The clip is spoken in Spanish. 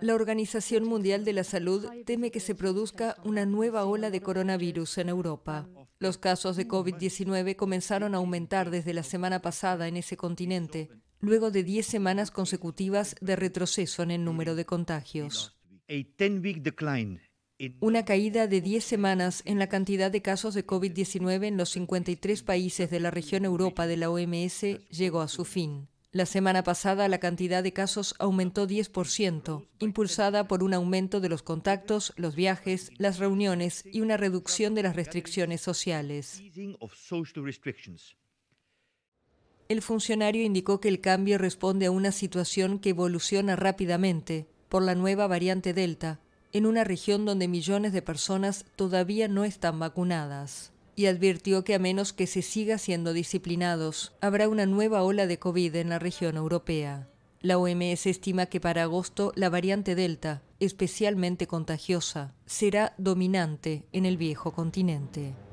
La Organización Mundial de la Salud teme que se produzca una nueva ola de coronavirus en Europa. Los casos de COVID-19 comenzaron a aumentar desde la semana pasada en ese continente, luego de 10 semanas consecutivas de retroceso en el número de contagios. Una caída de 10 semanas en la cantidad de casos de COVID-19 en los 53 países de la región Europa de la OMS llegó a su fin. La semana pasada la cantidad de casos aumentó 10%, impulsada por un aumento de los contactos, los viajes, las reuniones y una reducción de las restricciones sociales. El funcionario indicó que el cambio responde a una situación que evoluciona rápidamente por la nueva variante Delta, en una región donde millones de personas todavía no están vacunadas y advirtió que a menos que se siga siendo disciplinados, habrá una nueva ola de COVID en la región europea. La OMS estima que para agosto la variante Delta, especialmente contagiosa, será dominante en el viejo continente.